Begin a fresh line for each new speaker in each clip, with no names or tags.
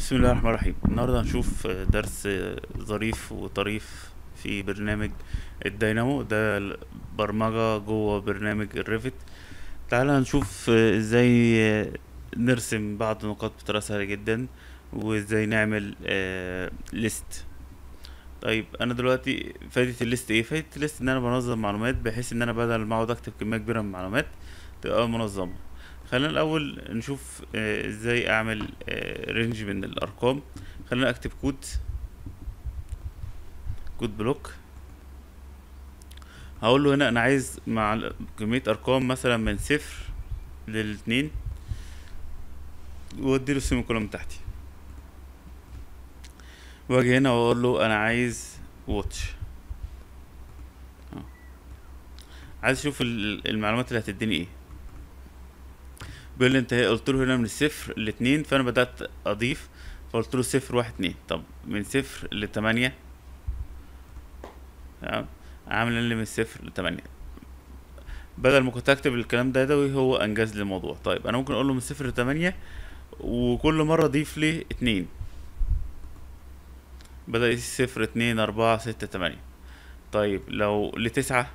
بسم الله الرحمن الرحيم النهاردة هنشوف درس ظريف وطريف في برنامج الدينامو ده برمجة جوه برنامج الريفت تعالى هنشوف ازاي نرسم بعض النقاط بطريقة سهلة جدا وازاي نعمل ليست آه، طيب انا دلوقتي فايدة الليست ايه فايدة الليست ان انا بنظم معلومات بحيث ان انا بدل ما اقعد اكتب كمية كبيرة من المعلومات تبقى منظمة خلينا الاول نشوف آه، ازاي اعمل رينج آه، من الارقام خلينا اكتب كود كود بلوك هقول له هنا انا عايز مع كميه ارقام مثلا من صفر للاثنين وادي له السيمي كولوم تحتي واجي هنا واقول له انا عايز واتش آه. عايز اشوف المعلومات اللي هتديني ايه بيقول لي انت ايه؟ قلت له هنا من الصفر لاتنين فانا بدات اضيف فقلت له صفر واحد اتنين طب من صفر لتمانية تمام عامل لي من صفر لتمانية بدل ما كنت اكتب الكلام ده يدوي هو انجز لي الموضوع طيب انا ممكن اقول له من صفر لتمانية وكل مره اضيف لي اتنين بدأ يقيس صفر اتنين اربعة ستة تمانية طيب لو لتسعة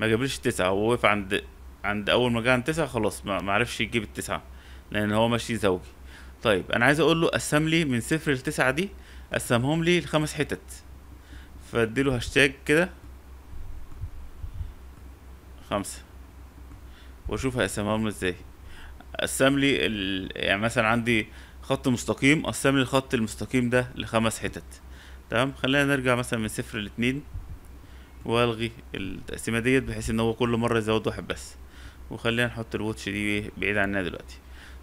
ما جابليش تسعة هو وقف عند عند اول ما جه عند تسعة خلاص ما عرفش يجيب التسعة لان هو ماشي زوجي طيب انا عايز اقول له قسم لي من صفر لتسعة دي قسمهم لي لخمس حتت فاديله هاشتاج كده خمسة واشوف هيقسمهم ازاي قسم لي ال... يعني مثلا عندي خط مستقيم قسم لي الخط المستقيم ده لخمس حتت تمام خلينا نرجع مثلا من صفر لاتنين والغي التقسيمه ديت بحيث ان هو كل مره يزود واحد بس وخلينا نحط الواتش دي بعيد عنها دلوقتي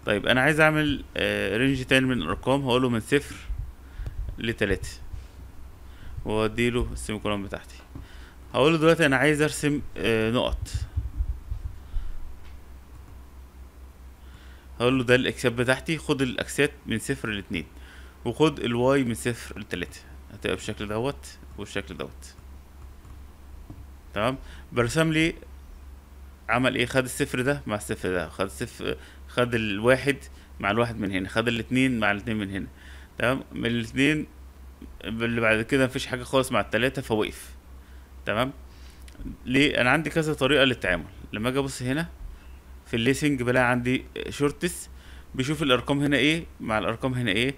طيب انا عايز اعمل آه، رينج تاني من الارقام هقوله من صفر لتلاتة واديله السيمي كولون بتاعتي هقوله دلوقتي انا عايز ارسم آه، نقط هقول له ده الاكسات بتاعتي خد الاكسات من صفر لاتنين وخد الواي من صفر لتلاتة هتبقى بالشكل دوت والشكل دوت تمام برسم لي عمل ايه خد الصفر ده مع الصفر ده خد الصفر خد الواحد مع الواحد من هنا خد الاتنين مع الاتنين من هنا تمام من الاتنين اللي بعد كده مفيش حاجه خالص مع التلاته فوقف تمام ليه انا عندي كذا طريقه للتعامل لما اجي ابص هنا في الليسنج بلاقي عندي شورتس بيشوف الارقام هنا ايه مع الارقام هنا ايه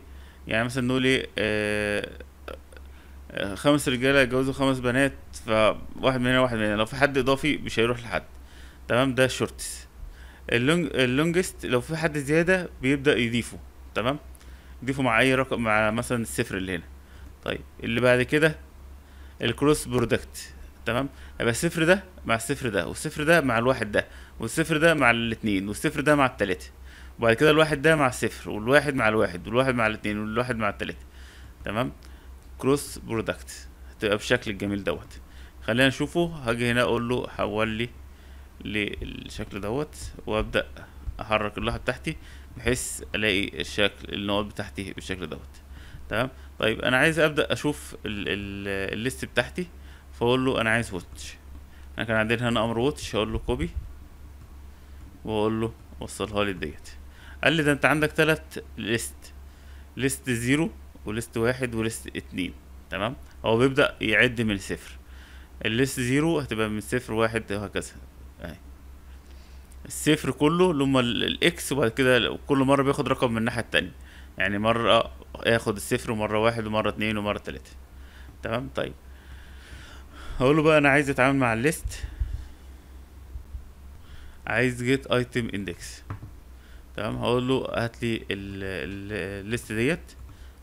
يعني مثلا نقول ايه آه، آه، خمس رجاله يتجوزوا خمس بنات فواحد من هنا واحد من هنا لو في حد اضافي مش هيروح لحد تمام ده الشورتس اللونج اللونجست لو في حد زياده بيبدا يضيفه تمام يضيفه مع اي رقم مع مثلا الصفر اللي هنا طيب اللي بعد كده الكروس برودكت تمام يبقى الصفر ده مع الصفر ده والصفر ده مع الواحد ده والصفر ده مع الاتنين والصفر ده مع التلاته وبعد كده الواحد ده مع الصفر والواحد مع الواحد والواحد مع الاتنين والواحد مع التلاته تمام كروس برودكت هتبقى بالشكل الجميل دوت خلينا نشوفه هاجي هنا اقول له حول لي للشكل دوت وابدا احرك اللوحه بتاعتي بحيث الاقي الشكل النقط بتاعتي بالشكل دوت تمام طيب انا عايز ابدا اشوف الليست بتاعتي فاقول له انا عايز واتش انا كان عندنا هنا امر واتش اقول له كوبي واقول له وصلها لي ديت قال لي ده انت عندك تلات ليست ليست زيرو وليست واحد وليست اتنين تمام هو بيبدأ يعد من صفر الليست زيرو هتبقى من صفر واحد وهكذا اهي الصفر كله اللي هما الاكس وبعد كده كل مره بياخد رقم من الناحيه التانية يعني مره ياخد الصفر ومره واحد ومره اتنين ومره تلاته تمام طيب هقوله بقى انا عايز اتعامل مع الليست عايز جيت ايتم اندكس تمام هقوله هاتلي هات لي الليست ديت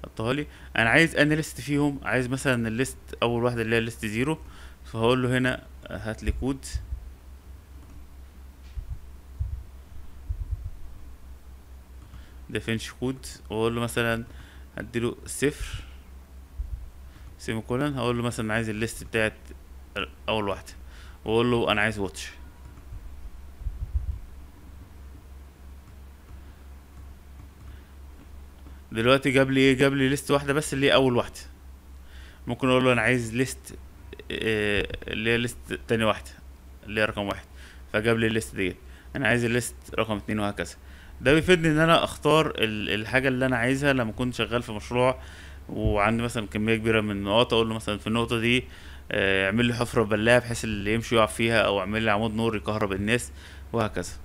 حطها لي انا عايز انا ليست فيهم عايز مثلا الليست اول واحده اللي هي الليست زيرو فهقوله هنا هات لي كود دافنشي كود واقول له مثلا هديله صفر سيمي كولن هقول له مثلا عايز الليست بتاعت اول واحده واقول له انا عايز واتش دلوقتي جاب لي ايه جاب لي ليست واحده بس اللي هي اول واحده ممكن اقول له انا عايز ليست آه، اللي هي ليست تاني واحده اللي هي رقم واحد فجاب لي الليست ديت انا عايز الليست رقم اتنين وهكذا ده بيفيدني ان انا اختار الحاجه اللي انا عايزها لما كنت شغال في مشروع وعندي مثلا كميه كبيره من النقاط اقول له مثلا في النقطه دي آه، اعمل لي حفره بلاعه بحيث اللي يمشي يقع فيها او اعمل لي عمود نور يكهرب الناس وهكذا